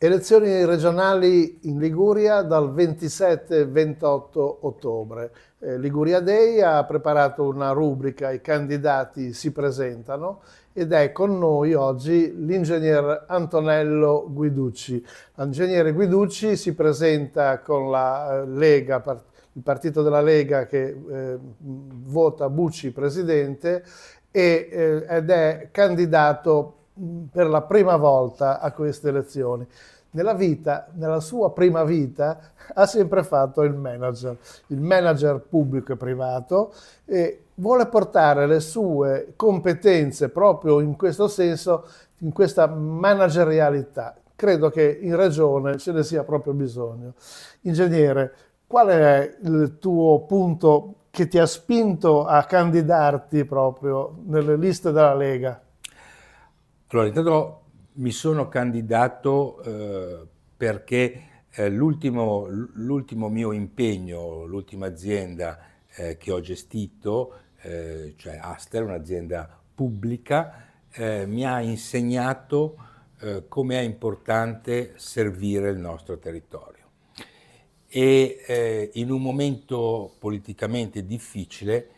Elezioni regionali in Liguria dal 27-28 ottobre. Eh, Liguria Day ha preparato una rubrica, i candidati si presentano ed è con noi oggi l'ingegner Antonello Guiducci. L'ingegnere Guiducci si presenta con la eh, Lega, il partito della Lega che eh, vota Bucci presidente eh, ed è candidato Mm, per la prima volta a queste elezioni. Nella vita, nella sua prima vita, ha sempre fatto il manager, il manager pubblico e privato e vuole portare le sue competenze proprio in questo senso, in questa managerialità. Credo che in regione ce ne sia proprio bisogno. Ingegnere, qual è il tuo punto che ti ha spinto a candidarti proprio nelle liste della Lega? Allora, intanto mi sono candidato eh, perché eh, l'ultimo, l'ultimo, mio impegno, l'ultima azienda eh, che ho gestito, eh, cioè Aster, un'azienda pubblica, eh, mi ha insegnato eh, come è importante servire il nostro territorio. E in un momento politicamente difficile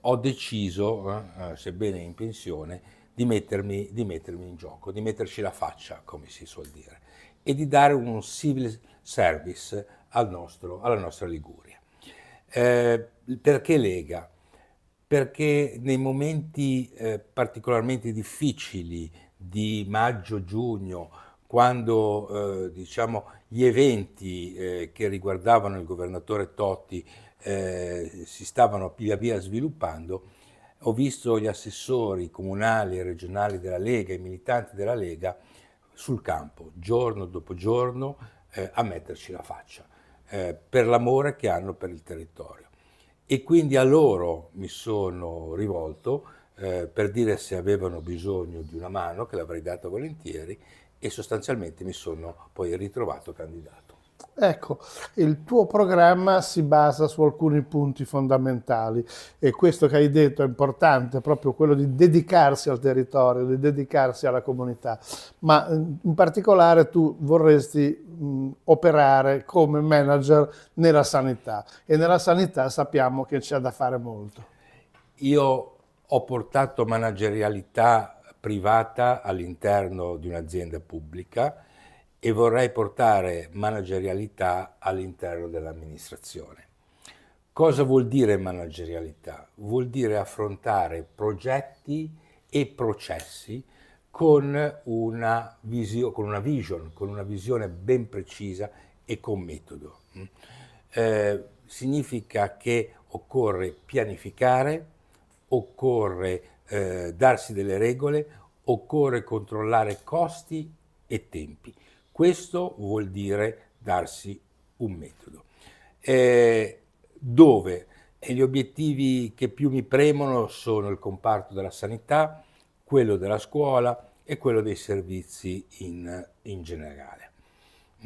ho deciso, sebbene in pensione, di mettermi, di mettermi in gioco, di metterci la faccia, come si suol dire, e di dare un civil service al nostro, alla nostra Liguria. Eh, perché Lega? Perché nei momenti eh, particolarmente difficili di maggio-giugno, quando eh, diciamo, gli eventi eh, che riguardavano il governatore Totti eh, si stavano via via sviluppando, ho visto gli assessori comunali e regionali della Lega, i militanti della Lega, sul campo, giorno dopo giorno, eh, a metterci la faccia, eh, per l'amore che hanno per il territorio. E quindi a loro mi sono rivolto eh, per dire se avevano bisogno di una mano, che l'avrei data volentieri, e sostanzialmente mi sono poi ritrovato candidato. Ecco, il tuo programma si basa su alcuni punti fondamentali e questo che hai detto è importante, proprio quello di dedicarsi al territorio, di dedicarsi alla comunità, ma in particolare tu vorresti mh, operare come manager nella sanità e nella sanità sappiamo che c'è da fare molto. Io ho portato managerialità privata all'interno di un'azienda pubblica e vorrei portare managerialità all'interno dell'amministrazione. Cosa vuol dire managerialità? Vuol dire affrontare progetti e processi con una, visio, con una vision, con una visione ben precisa e con metodo. Eh, significa che occorre pianificare, occorre eh, darsi delle regole, occorre controllare costi e tempi questo vuol dire darsi un metodo. Eh, dove gli obiettivi che più mi premono sono il comparto della sanità, quello della scuola e quello dei servizi in, in generale.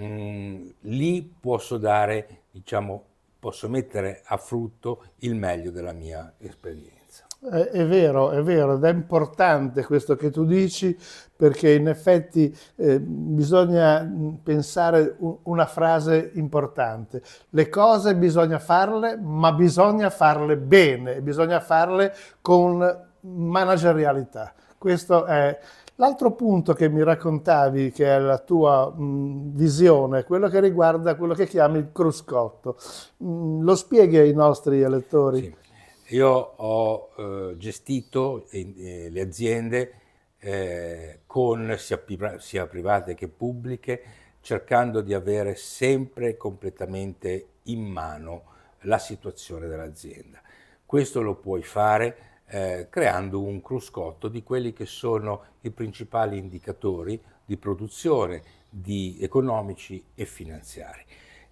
Mm, lì posso dare, diciamo, posso mettere a frutto il meglio della mia esperienza. È, è, vero, è vero, ed è importante questo che tu dici perché in effetti eh, bisogna mm, pensare una frase importante. Le cose bisogna farle, ma bisogna farle bene, bisogna farle con managerialità. Questo è L'altro punto che mi raccontavi, che è la tua mh, mm, visione, quello che riguarda quello che chiami il cruscotto, mh, mm, lo spieghi ai nostri elettori? Sì. Io ho eh, gestito eh, le aziende eh, con, sia, sia, private che pubbliche, cercando di avere sempre completamente in mano la situazione dell'azienda. Questo lo puoi fare eh, creando un cruscotto di quelli che sono i principali indicatori di produzione, di economici e finanziari.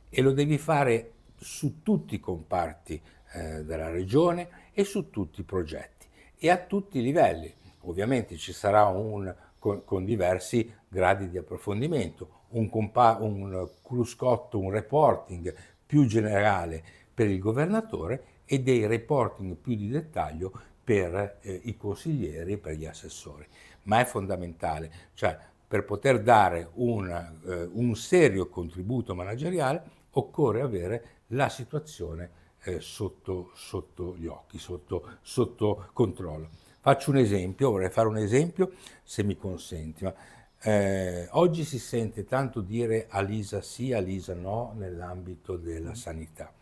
E lo devi fare su tutti i comparti eh, della regione e su tutti i progetti e a tutti i livelli. Ovviamente ci sarà un, con, con diversi gradi di approfondimento, un, compa- un cruscotto, un reporting più generale per il governatore e dei reporting più di dettaglio per eh, i consiglieri e per gli assessori. Ma è fondamentale, cioè per poter dare una, eh, un serio contributo manageriale occorre avere la situazione eh, sotto, sotto, gli occhi, sotto, sotto, controllo. Faccio un esempio, vorrei fare un esempio se mi consenti. Ma, eh, oggi si sente tanto dire Alisa sì, Alisa no nell'ambito della mm. sanità.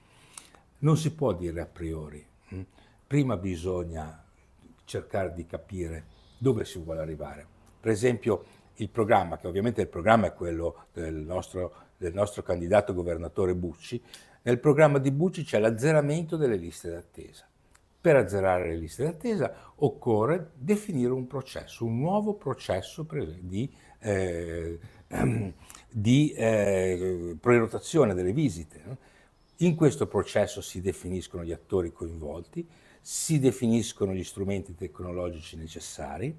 Non si può dire a priori. Mm? Prima bisogna cercare di capire dove si vuole arrivare. Per esempio, il programma, che ovviamente il programma è quello del nostro, del nostro candidato governatore Bucci, nel programma di Bucci c'è l'azzeramento delle liste d'attesa. Per azzerare le liste d'attesa occorre definire un processo, un nuovo processo di, eh, di eh, prenotazione delle visite. In questo processo si definiscono gli attori coinvolti, si definiscono gli strumenti tecnologici necessari,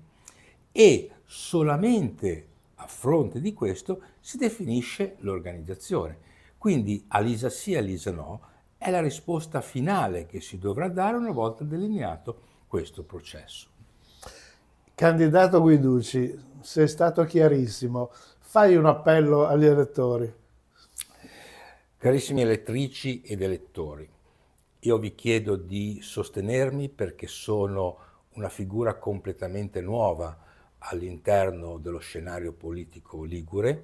e solamente a fronte di questo si definisce l'organizzazione. Quindi Alisa sì, Alisa no è la risposta finale che si dovrà dare una volta delineato questo processo. Candidato Guiducci, sei stato chiarissimo, fai un appello agli elettori. Carissimi elettrici ed elettori, io vi chiedo di sostenermi perché sono una figura completamente nuova all'interno dello scenario politico ligure.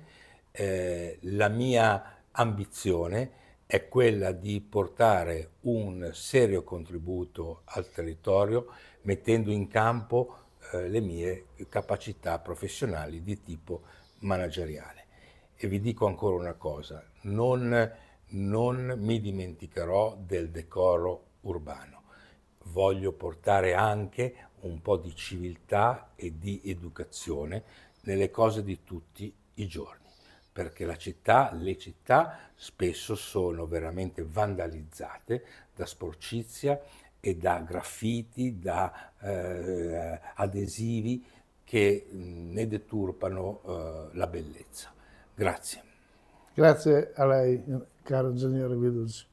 Eh, la mia ambizione è quella di portare un serio contributo al territorio mettendo in campo eh, le mie capacità professionali di tipo manageriale. E vi dico ancora una cosa, non, non mi dimenticherò del decoro urbano voglio portare anche un po' di civiltà e di educazione nelle cose di tutti i giorni, perché la città, le città spesso sono veramente vandalizzate da sporcizia e da graffiti, da eh, adesivi che ne deturpano eh, la bellezza. Grazie. Grazie a lei, caro ingegnere Guiducci.